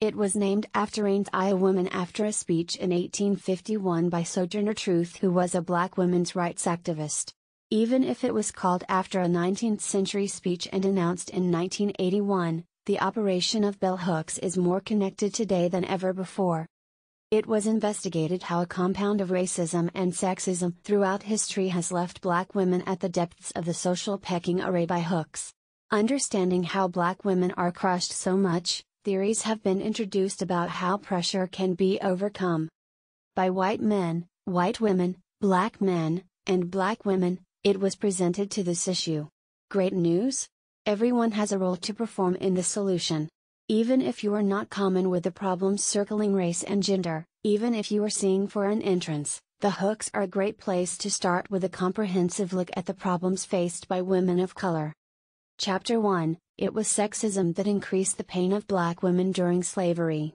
It was named after an Iowa woman after a speech in 1851 by Sojourner Truth who was a black women's rights activist. Even if it was called after a 19th century speech and announced in 1981, the operation of bell hooks is more connected today than ever before. It was investigated how a compound of racism and sexism throughout history has left black women at the depths of the social pecking array by hooks. Understanding how black women are crushed so much, theories have been introduced about how pressure can be overcome. By white men, white women, black men, and black women, it was presented to this issue. Great news? Everyone has a role to perform in the solution. Even if you are not common with the problems circling race and gender, even if you are seeing for an entrance, the hooks are a great place to start with a comprehensive look at the problems faced by women of color. Chapter 1 It was sexism that increased the pain of black women during slavery.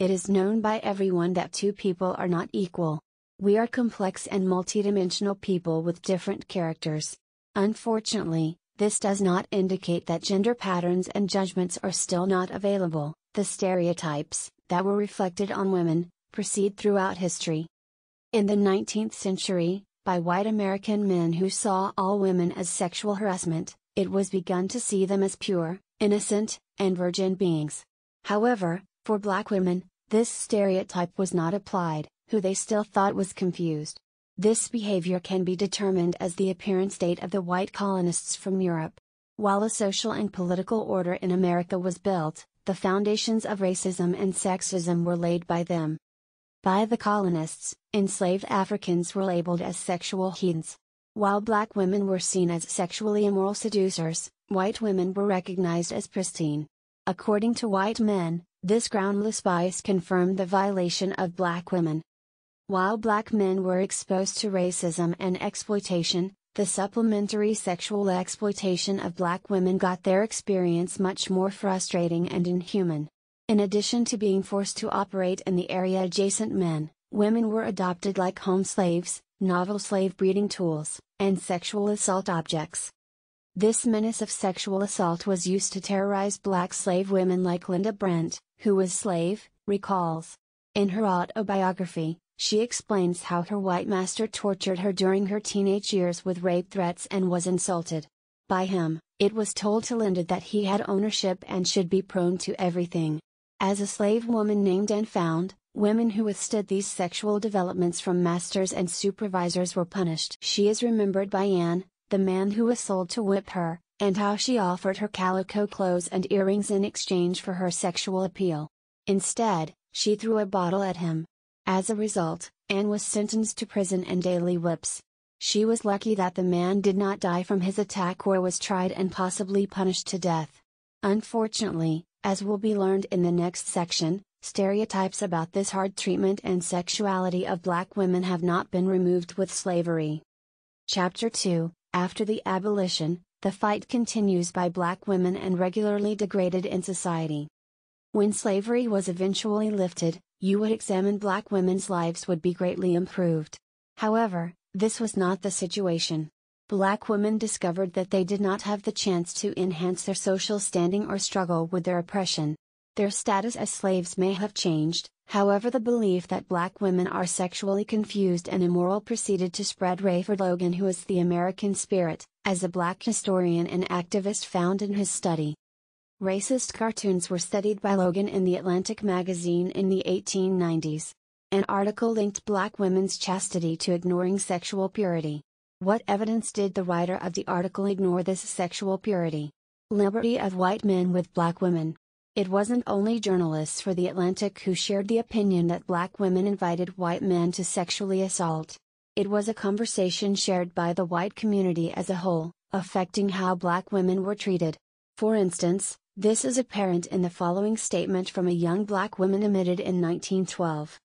It is known by everyone that two people are not equal. We are complex and multidimensional people with different characters. Unfortunately, this does not indicate that gender patterns and judgments are still not available, the stereotypes that were reflected on women proceed throughout history. In the 19th century, by white American men who saw all women as sexual harassment, it was begun to see them as pure, innocent, and virgin beings. However, for black women, this stereotype was not applied, who they still thought was confused. This behavior can be determined as the apparent state of the white colonists from Europe. While a social and political order in America was built, the foundations of racism and sexism were laid by them. By the colonists, enslaved Africans were labeled as sexual heathens, while black women were seen as sexually immoral seducers, white women were recognized as pristine. According to white men, this groundless bias confirmed the violation of black women. While black men were exposed to racism and exploitation, the supplementary sexual exploitation of black women got their experience much more frustrating and inhuman. In addition to being forced to operate in the area adjacent men, women were adopted like home slaves, novel slave breeding tools and sexual assault objects. This menace of sexual assault was used to terrorize black slave women like Linda Brent, who was slave, recalls. In her autobiography, she explains how her white master tortured her during her teenage years with rape threats and was insulted. By him, it was told to Linda that he had ownership and should be prone to everything. As a slave woman named and found, Women who withstood these sexual developments from masters and supervisors were punished. She is remembered by Anne, the man who was sold to whip her, and how she offered her calico clothes and earrings in exchange for her sexual appeal. Instead, she threw a bottle at him. As a result, Anne was sentenced to prison and daily whips. She was lucky that the man did not die from his attack or was tried and possibly punished to death. Unfortunately, as will be learned in the next section, Stereotypes about this hard treatment and sexuality of black women have not been removed with slavery. Chapter 2 After the abolition, the fight continues by black women and regularly degraded in society. When slavery was eventually lifted, you would examine black women's lives would be greatly improved. However, this was not the situation. Black women discovered that they did not have the chance to enhance their social standing or struggle with their oppression. Their status as slaves may have changed, however, the belief that black women are sexually confused and immoral proceeded to spread. Rayford Logan, who is the American spirit, as a black historian and activist, found in his study. Racist cartoons were studied by Logan in the Atlantic magazine in the 1890s. An article linked black women's chastity to ignoring sexual purity. What evidence did the writer of the article ignore this sexual purity? Liberty of white men with black women, it wasn't only journalists for The Atlantic who shared the opinion that black women invited white men to sexually assault. It was a conversation shared by the white community as a whole, affecting how black women were treated. For instance, this is apparent in the following statement from a young black woman emitted in 1912.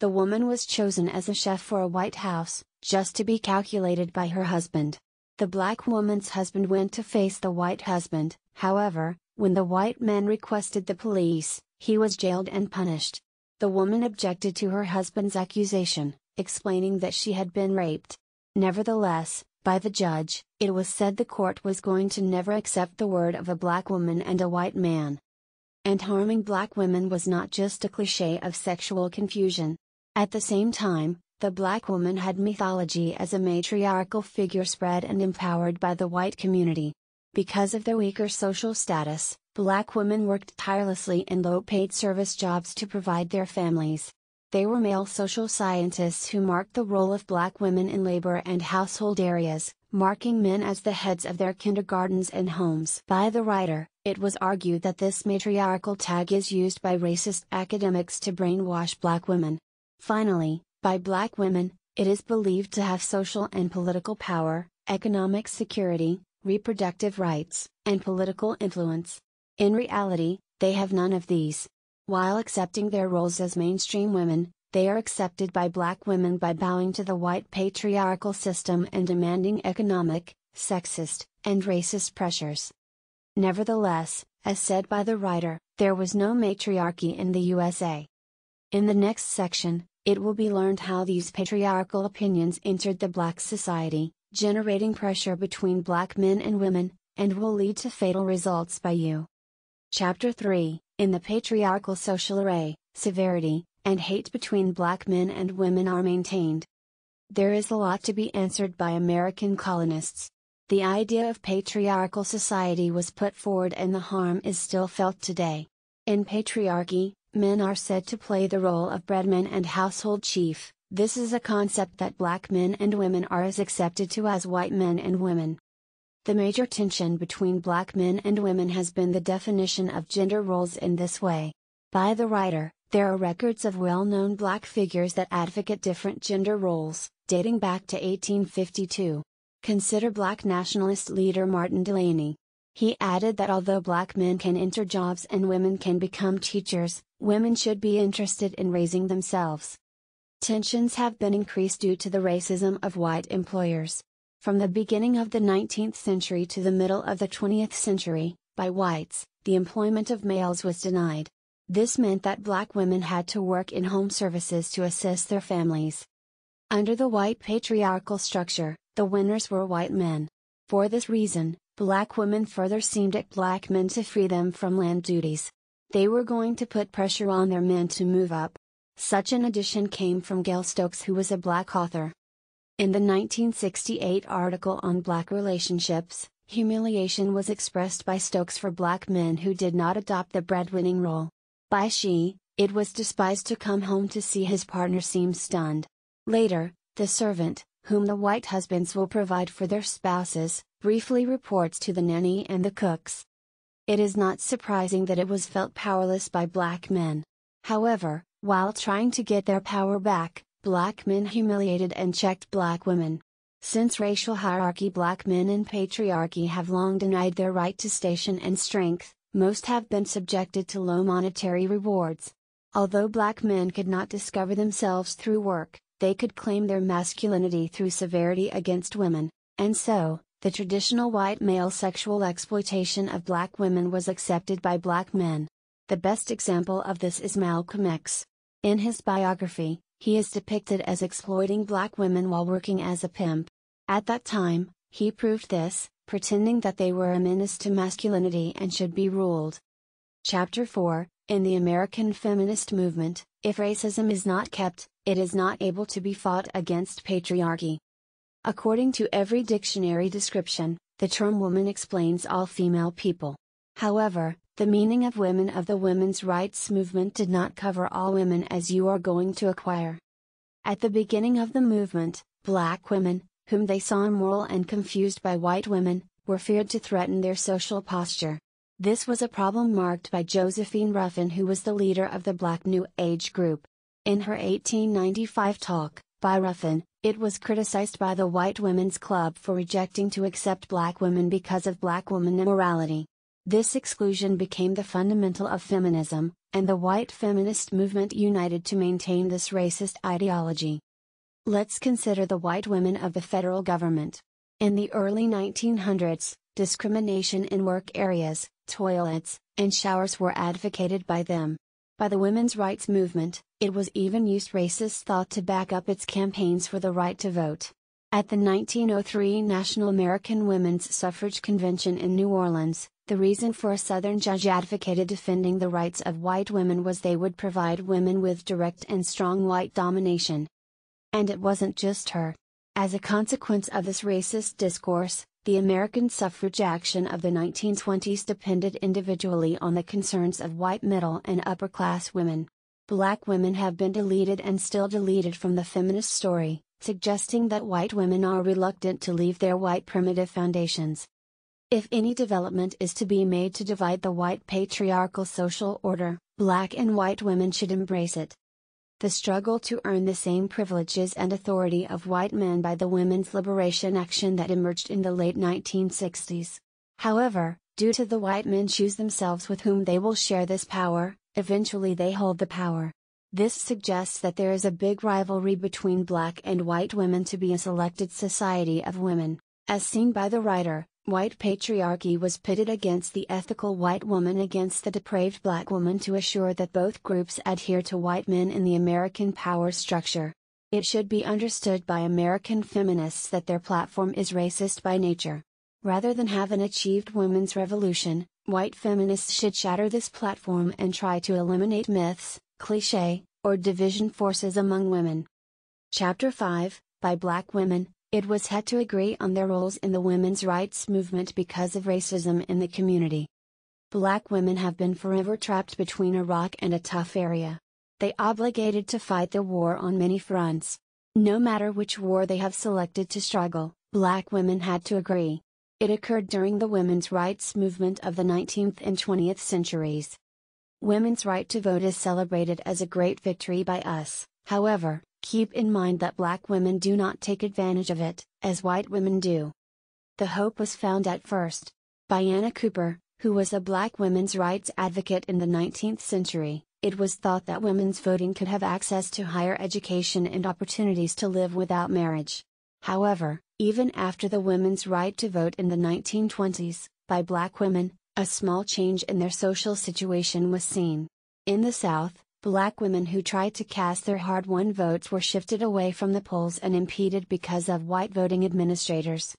The woman was chosen as a chef for a White House, just to be calculated by her husband. The black woman's husband went to face the white husband, however, when the white man requested the police, he was jailed and punished. The woman objected to her husband's accusation, explaining that she had been raped. Nevertheless, by the judge, it was said the court was going to never accept the word of a black woman and a white man. And harming black women was not just a cliche of sexual confusion. At the same time, the black woman had mythology as a matriarchal figure spread and empowered by the white community. Because of their weaker social status, black women worked tirelessly in low paid service jobs to provide their families. They were male social scientists who marked the role of black women in labor and household areas, marking men as the heads of their kindergartens and homes. By the writer, it was argued that this matriarchal tag is used by racist academics to brainwash black women. Finally, by black women, it is believed to have social and political power, economic security, reproductive rights, and political influence. In reality, they have none of these. While accepting their roles as mainstream women, they are accepted by black women by bowing to the white patriarchal system and demanding economic, sexist, and racist pressures. Nevertheless, as said by the writer, there was no matriarchy in the USA. In the next section, it will be learned how these patriarchal opinions entered the black society, generating pressure between black men and women, and will lead to fatal results by you. Chapter 3 In the patriarchal social array, severity, and hate between black men and women are maintained. There is a lot to be answered by American colonists. The idea of patriarchal society was put forward and the harm is still felt today. In patriarchy, men are said to play the role of breadman and household chief, this is a concept that black men and women are as accepted to as white men and women. The major tension between black men and women has been the definition of gender roles in this way. By the writer, there are records of well known black figures that advocate different gender roles, dating back to 1852. Consider black nationalist leader Martin Delaney. He added that although black men can enter jobs and women can become teachers, women should be interested in raising themselves. Tensions have been increased due to the racism of white employers. From the beginning of the 19th century to the middle of the 20th century, by whites, the employment of males was denied. This meant that black women had to work in home services to assist their families. Under the white patriarchal structure, the winners were white men. For this reason, black women further seemed at black men to free them from land duties. They were going to put pressure on their men to move up, such an addition came from Gail Stokes, who was a black author. In the 1968 article on black relationships, humiliation was expressed by Stokes for black men who did not adopt the breadwinning role. By she, it was despised to come home to see his partner seem stunned. Later, the servant, whom the white husbands will provide for their spouses, briefly reports to the nanny and the cooks. It is not surprising that it was felt powerless by black men. However, while trying to get their power back, black men humiliated and checked black women. Since racial hierarchy, black men in patriarchy have long denied their right to station and strength, most have been subjected to low monetary rewards. Although black men could not discover themselves through work, they could claim their masculinity through severity against women, and so, the traditional white male sexual exploitation of black women was accepted by black men. The best example of this is Malcolm X, in his biography, he is depicted as exploiting black women while working as a pimp. At that time, he proved this, pretending that they were a menace to masculinity and should be ruled. Chapter 4 In the American feminist movement, if racism is not kept, it is not able to be fought against patriarchy. According to every dictionary description, the term woman explains all female people. However, the meaning of women of the women's rights movement did not cover all women as you are going to acquire. At the beginning of the movement, black women, whom they saw immoral and confused by white women, were feared to threaten their social posture. This was a problem marked by Josephine Ruffin, who was the leader of the Black New Age group. In her 1895 talk, by Ruffin, it was criticized by the White Women's Club for rejecting to accept black women because of black woman immorality. This exclusion became the fundamental of feminism, and the white feminist movement united to maintain this racist ideology. Let's consider the white women of the federal government. In the early 1900s, discrimination in work areas, toilets, and showers were advocated by them. By the women's rights movement, it was even used racist thought to back up its campaigns for the right to vote. At the 1903 National American Women's Suffrage Convention in New Orleans, the reason for a Southern judge advocated defending the rights of white women was they would provide women with direct and strong white domination. And it wasn't just her. As a consequence of this racist discourse, the American suffrage action of the 1920s depended individually on the concerns of white middle and upper class women. Black women have been deleted and still deleted from the feminist story, suggesting that white women are reluctant to leave their white primitive foundations. If any development is to be made to divide the white patriarchal social order, black and white women should embrace it. The struggle to earn the same privileges and authority of white men by the women's liberation action that emerged in the late 1960s. However, due to the white men choose themselves with whom they will share this power, eventually they hold the power. This suggests that there is a big rivalry between black and white women to be a selected society of women. As seen by the writer, white patriarchy was pitted against the ethical white woman against the depraved black woman to assure that both groups adhere to white men in the American power structure. It should be understood by American feminists that their platform is racist by nature. Rather than have an achieved women's revolution, white feminists should shatter this platform and try to eliminate myths, cliche, or division forces among women. Chapter 5 By Black Women It was had to agree on their roles in the women's rights movement because of racism in the community. Black women have been forever trapped between a rock and a tough area. They obligated to fight the war on many fronts. No matter which war they have selected to struggle, black women had to agree. It occurred during the women's rights movement of the 19th and 20th centuries. Women's right to vote is celebrated as a great victory by us, however, keep in mind that black women do not take advantage of it, as white women do. The hope was found at first by Anna Cooper, who was a black women's rights advocate in the 19th century. It was thought that women's voting could have access to higher education and opportunities to live without marriage. However, even after the women's right to vote in the 1920s, by black women, a small change in their social situation was seen. In the South, black women who tried to cast their hard won votes were shifted away from the polls and impeded because of white voting administrators.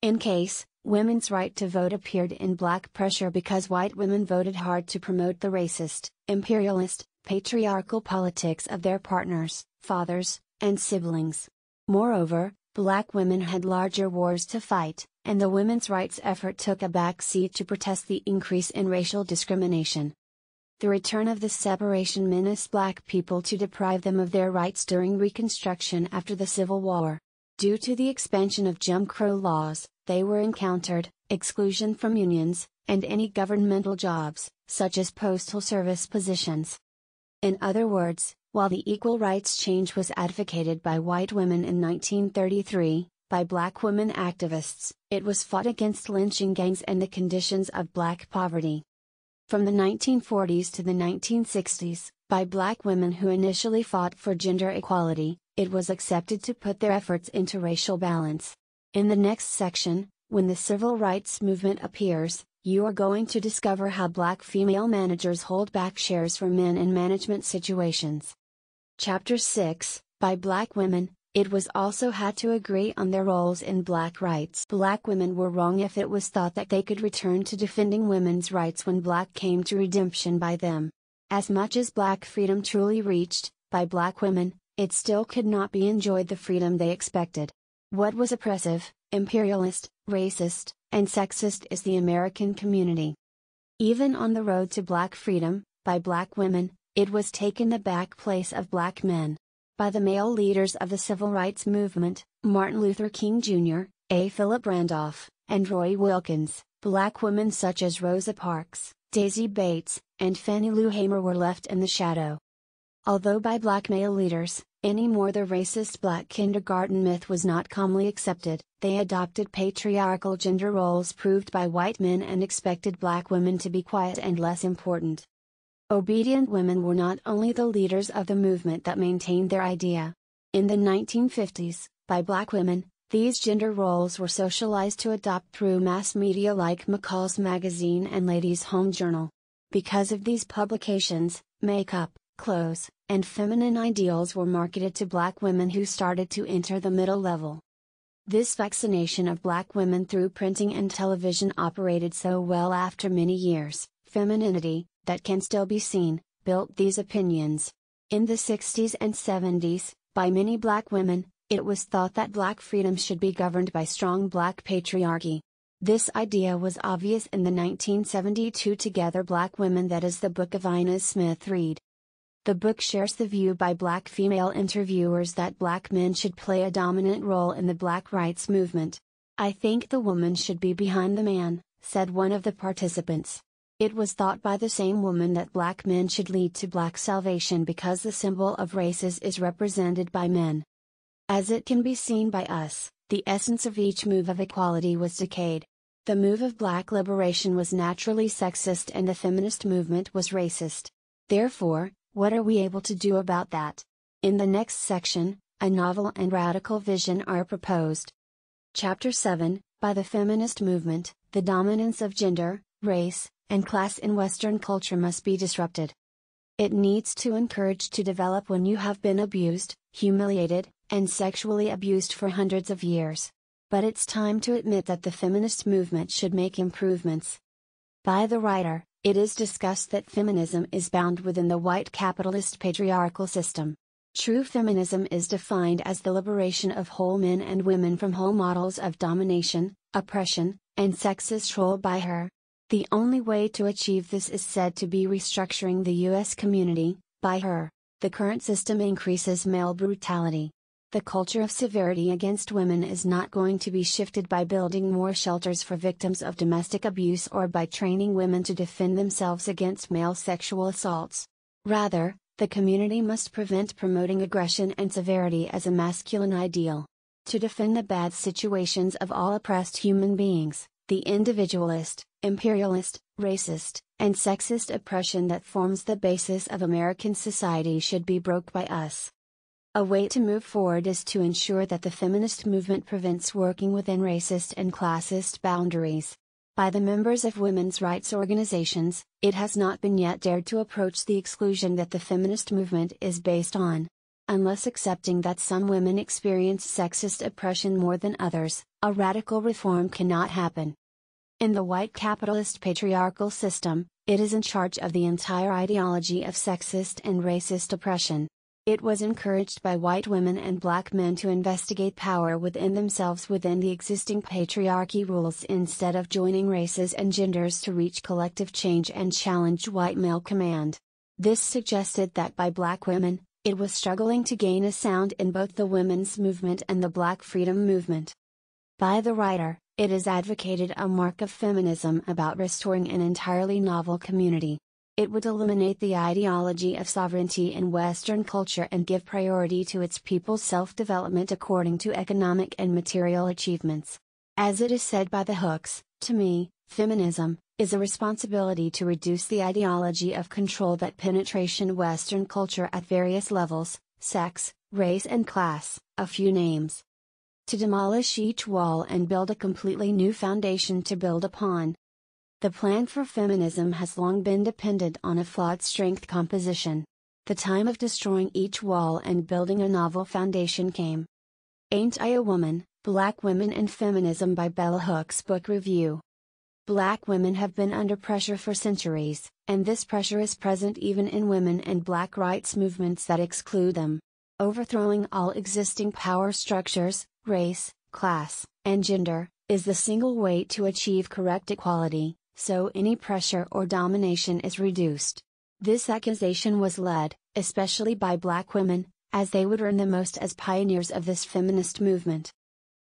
In case, women's right to vote appeared in black pressure because white women voted hard to promote the racist, imperialist, patriarchal politics of their partners, fathers, and siblings. Moreover, black women had larger wars to fight, and the women's rights effort took a back seat to protest the increase in racial discrimination. The return of the separation menaced black people to deprive them of their rights during Reconstruction after the Civil War. Due to the expansion of Jim Crow laws, they were encountered, exclusion from unions, and any governmental jobs, such as postal service positions. In other words, while the equal rights change was advocated by white women in 1933, by black women activists, it was fought against lynching gangs and the conditions of black poverty. From the 1940s to the 1960s, by black women who initially fought for gender equality, it was accepted to put their efforts into racial balance. In the next section, when the civil rights movement appears, you are going to discover how black female managers hold back shares for men in management situations. Chapter 6 By Black Women it was also had to agree on their roles in black rights. Black women were wrong if it was thought that they could return to defending women's rights when black came to redemption by them. As much as black freedom truly reached, by black women, it still could not be enjoyed the freedom they expected. What was oppressive, imperialist, racist, and sexist is the American community. Even on the road to black freedom, by black women, it was taken the back place of black men by the male leaders of the civil rights movement, Martin Luther King Jr., A. Philip Randolph, and Roy Wilkins, black women such as Rosa Parks, Daisy Bates, and Fannie Lou Hamer were left in the shadow. Although by black male leaders, anymore the racist black kindergarten myth was not calmly accepted, they adopted patriarchal gender roles proved by white men and expected black women to be quiet and less important. Obedient women were not only the leaders of the movement that maintained their idea. In the 1950s, by black women, these gender roles were socialized to adopt through mass media like McCall's magazine and Ladies' Home Journal. Because of these publications, makeup, clothes, and feminine ideals were marketed to black women who started to enter the middle level. This vaccination of black women through printing and television operated so well after many years, femininity, that can still be seen, built these opinions. In the 60s and 70s, by many black women, it was thought that black freedom should be governed by strong black patriarchy. This idea was obvious in the 1972 Together Black Women that is the book of Inez Smith read. The book shares the view by black female interviewers that black men should play a dominant role in the black rights movement. I think the woman should be behind the man, said one of the participants. It was thought by the same woman that black men should lead to black salvation because the symbol of races is represented by men. As it can be seen by us, the essence of each move of equality was decayed. The move of black liberation was naturally sexist and the feminist movement was racist. Therefore, what are we able to do about that? In the next section, a novel and radical vision are proposed. Chapter 7 By the Feminist Movement, the Dominance of Gender, Race, and class in Western culture must be disrupted. It needs to encourage to develop when you have been abused, humiliated, and sexually abused for hundreds of years. But it's time to admit that the feminist movement should make improvements. By the writer, it is discussed that feminism is bound within the white capitalist patriarchal system. True feminism is defined as the liberation of whole men and women from whole models of domination, oppression, and sexist role by her, the only way to achieve this is said to be restructuring the U.S. community, by her, the current system increases male brutality. The culture of severity against women is not going to be shifted by building more shelters for victims of domestic abuse or by training women to defend themselves against male sexual assaults. Rather, the community must prevent promoting aggression and severity as a masculine ideal. To defend the bad situations of all oppressed human beings, the individualist, imperialist, racist, and sexist oppression that forms the basis of American society should be broke by us. A way to move forward is to ensure that the feminist movement prevents working within racist and classist boundaries. By the members of women's rights organizations, it has not been yet dared to approach the exclusion that the feminist movement is based on. Unless accepting that some women experience sexist oppression more than others, a radical reform cannot happen. In the white capitalist patriarchal system, it is in charge of the entire ideology of sexist and racist oppression. It was encouraged by white women and black men to investigate power within themselves within the existing patriarchy rules instead of joining races and genders to reach collective change and challenge white male command. This suggested that by black women, it was struggling to gain a sound in both the women's movement and the black freedom movement. By the writer, it is advocated a mark of feminism about restoring an entirely novel community. It would eliminate the ideology of sovereignty in Western culture and give priority to its people's self development according to economic and material achievements. As it is said by the Hooks, to me, feminism is a responsibility to reduce the ideology of control that penetration Western culture at various levels, sex, race, and class, a few names, to demolish each wall and build a completely new foundation to build upon. The plan for feminism has long been dependent on a flawed strength composition. The time of destroying each wall and building a novel foundation came. Ain't I a Woman Black Women and Feminism by Bella Hook's book review. Black women have been under pressure for centuries, and this pressure is present even in women and black rights movements that exclude them. Overthrowing all existing power structures, race, class, and gender, is the single way to achieve correct equality, so any pressure or domination is reduced. This accusation was led, especially by black women, as they would earn the most as pioneers of this feminist movement.